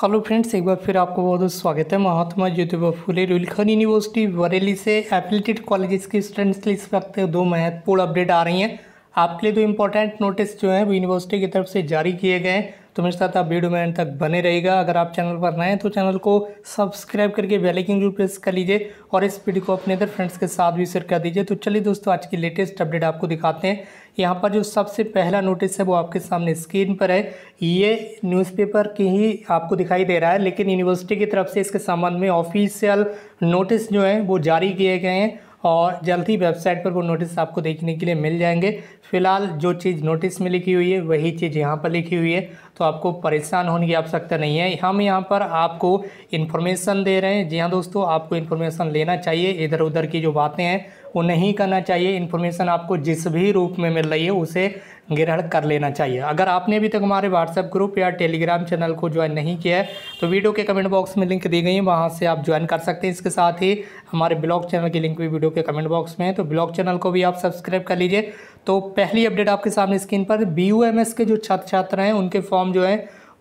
hello friends एक बार फिर आपको बहुत बहुत स्वागत है महात्मा ज्योतिबा फुले रुलखन यूनिवर्सिटी बरेली से एफिलेटेड कॉलेजेस के स्टूडेंट्स के लिए इस वक्त दो महत्वपूर्ण अपडेट आ रही हैं आपके लिए दो इम्पोर्टेंट नोटिस जो हैं वो यूनिवर्सिटी की तरफ से जारी किए गए हैं तो मेरे साथ आप वीडियो में तक बने रहेगा अगर आप चैनल पर नए हैं तो चैनल को सब्सक्राइब करके बेल आइकन प्रेस कर लीजिए और इस वीडियो को अपने इधर फ्रेंड्स के साथ भी शेयर कर दीजिए तो चलिए दोस्तों आज की लेटेस्ट अपडेट आपको दिखाते हैं यहाँ पर जो सबसे पहला नोटिस है वो आपके सामने स्क्रीन पर है ये न्यूज़पेपर की ही आपको दिखाई दे रहा है लेकिन यूनिवर्सिटी की तरफ से इसके संबंध में ऑफिशियल नोटिस जो है वो जारी किए गए हैं और जल्द ही वेबसाइट पर वो नोटिस आपको देखने के लिए मिल जाएंगे फिलहाल जो चीज़ नोटिस में लिखी हुई है वही चीज़ यहाँ पर लिखी हुई है तो आपको परेशान होने की आवश्यकता नहीं है हम यहाँ पर आपको इन्फॉर्मेशन दे रहे हैं जी हाँ दोस्तों आपको इन्फॉर्मेशन लेना चाहिए इधर उधर की जो बातें हैं वो नहीं करना चाहिए इन्फॉर्मेशन आपको जिस भी रूप में मिल रही है उसे ग्रहण कर लेना चाहिए अगर आपने अभी तक हमारे व्हाट्सएप ग्रुप या टेलीग्राम चैनल को ज्वाइन नहीं किया है तो वीडियो के कमेंट बॉक्स में लिंक दी गई है वहाँ से आप ज्वाइन कर सकते हैं इसके साथ ही हमारे ब्लॉग चैनल की लिंक भी वीडियो के कमेंट बॉक्स में है तो ब्लॉग चैनल को भी आप सब्सक्राइब कर लीजिए तो पहली अपडेट आपके सामने स्क्रीन पर बी के जो छात्र छात्रा हैं उनके फॉर्म जो है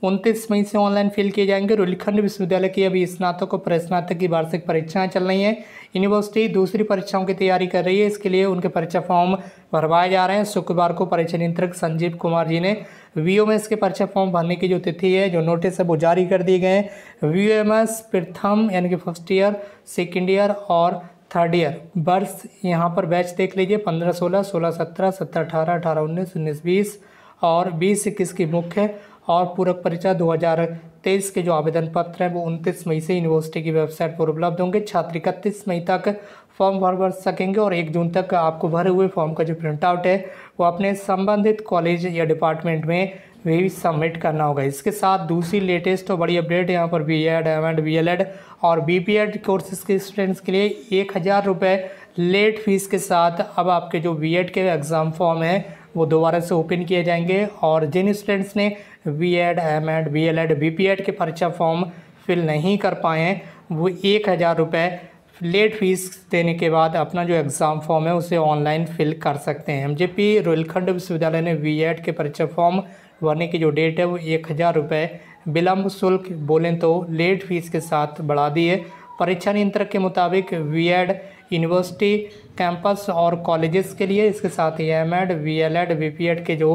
उनतीस मई से ऑनलाइन फिल किए जाएंगे रुलखंड विश्वविद्यालय की अभी स्नातक और प्रस्नातक की वार्षिक परीक्षाएं चल रही हैं यूनिवर्सिटी दूसरी परीक्षाओं की तैयारी कर रही है इसके लिए उनके परीक्षा फॉर्म भरवाए जा रहे हैं शुक्रवार को परीक्षा नियंत्रक संजीव कुमार जी ने वी एम एस के परीक्षा फॉर्म भरने की जो तिथि है जो नोटिस है वो जारी कर दिए गए हैं वी एम एस प्रथम यानी कि फर्स्ट ईयर सेकेंड ईयर और थर्ड ईयर बर्स यहाँ पर बैच देख लीजिए पंद्रह सोलह सोलह सत्रह सत्रह अठारह अठारह उन्नीस उन्नीस बीस और बीस इक्कीस की मुख्य और पूरक परीक्षा 2023 के जो आवेदन पत्र हैं वो 29 मई से यूनिवर्सिटी की वेबसाइट पर उपलब्ध होंगे छात्र इकतीस मई तक फॉर्म भर भर सकेंगे और एक जून तक आपको भरे हुए फॉर्म का जो प्रिंट आउट है वो अपने संबंधित कॉलेज या डिपार्टमेंट में भी सबमिट करना होगा इसके साथ दूसरी लेटेस्ट और बड़ी अपडेट यहाँ पर B Ed M Ed B L Ed और बी पी एड कोर्सेज के स्टूडेंट्स के लिए एक हज़ार रुपये लेट फीस के साथ अब आपके जो बी एड के एग्ज़ाम फॉर्म हैं वो दोबारा से ओपन किए जाएंगे और जिन स्टूडेंट्स ने B Ed M Ed B L Ed B P Ed के परीक्षा फॉर्म फिल नहीं कर पाए हैं वो एक हज़ार रुपये लेट फीस देने के बाद अपना जो एग्ज़ाम फॉर्म है उसे ऑनलाइन फिल कर सकते हैं एम जे पी रोहिलखंड विश्वविद्यालय ने वी एड के परीक्षा फॉर्म भरने की जो डेट है वो एक हज़ार रुपये विलम्ब शुल्क बोलें तो लेट फीस के साथ बढ़ा दी है परीक्षा नियंत्रक के मुताबिक वी एड यूनिवर्सिटी कैंपस और कॉलेजेस के लिए इसके साथ ही M Ed B L Ed B P Ed के जो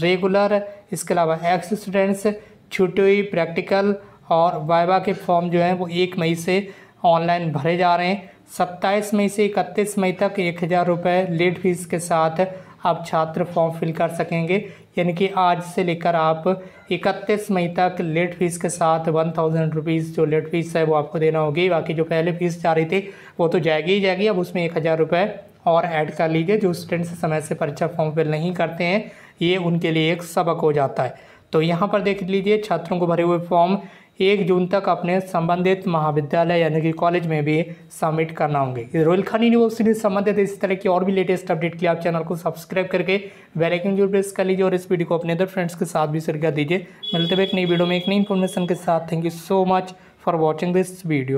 रेगुलर इसके अलावा एक्स स्टूडेंट्स छुट्टी हुई प्रैक्टिकल और वाइवा के फॉर्म जो हैं वो एक मई से ऑनलाइन भरे जा रहे हैं सत्ताईस मई से इकतीस मई तक एक हज़ार रुपये लेट फीस के साथ आप छात्र फॉर्म फिल कर सकेंगे यानी कि आज से लेकर आप 31 मई तक लेट फीस के साथ वन थाउजेंड रुपीज़ जो लेट फीस है वो आपको देना होगी बाकी जो पहले फीस जा रही थी वो तो जाएगी ही जाएगी अब उसमें एक हज़ार रुपये और ऐड कर लीजिए जो स्टूडेंट्स समय से परीक्षा फॉर्म फिल नहीं करते हैं ये उनके लिए एक सबक हो जाता है तो यहाँ पर देख लीजिए छात्रों को भरे हुए फॉर्म एक जून तक अपने संबंधित महाविद्यालय यानी कि कॉलेज में भी सबमिट करना होंगे रोयल खान यूनिवर्सिटी से संबंधित इस तरह की और भी लेटेस्ट अपडेट के लिए आप चैनल को सब्सक्राइब करके बेलाइकन जरूर प्रेस कर लीजिए और इस वीडियो को अपने अदर फ्रेंड्स के साथ भी शेयर कर दीजिए मिलते हुए एक नई वीडियो में एक नई इन्फॉर्मेशन के साथ thank you so much for watching this video